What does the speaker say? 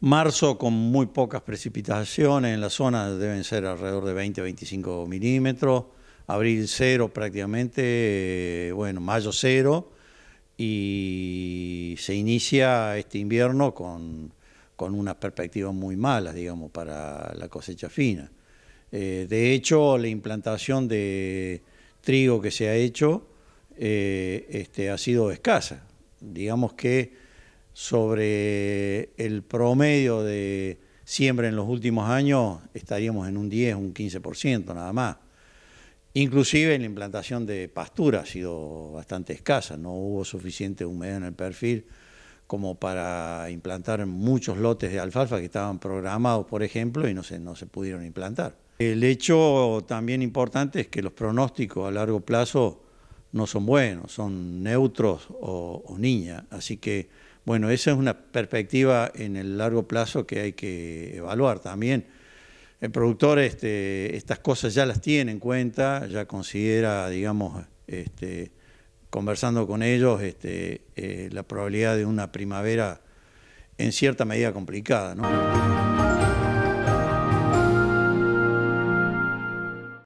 Marzo con muy pocas precipitaciones, en la zona deben ser alrededor de 20 25 milímetros. Abril cero prácticamente, eh, bueno, mayo cero. Y se inicia este invierno con, unas perspectivas muy malas, digamos, para la cosecha fina. Eh, de hecho, la implantación de trigo que se ha hecho eh, este, ha sido escasa. Digamos que sobre el promedio de siembra en los últimos años, estaríamos en un 10, un 15% nada más. Inclusive la implantación de pastura ha sido bastante escasa, no hubo suficiente humedad en el perfil como para implantar muchos lotes de alfalfa que estaban programados, por ejemplo, y no se, no se pudieron implantar. El hecho también importante es que los pronósticos a largo plazo no son buenos, son neutros o, o niña, así que bueno, esa es una perspectiva en el largo plazo que hay que evaluar también. El productor este, estas cosas ya las tiene en cuenta, ya considera, digamos, este, conversando con ellos, este, eh, la probabilidad de una primavera en cierta medida complicada. ¿no?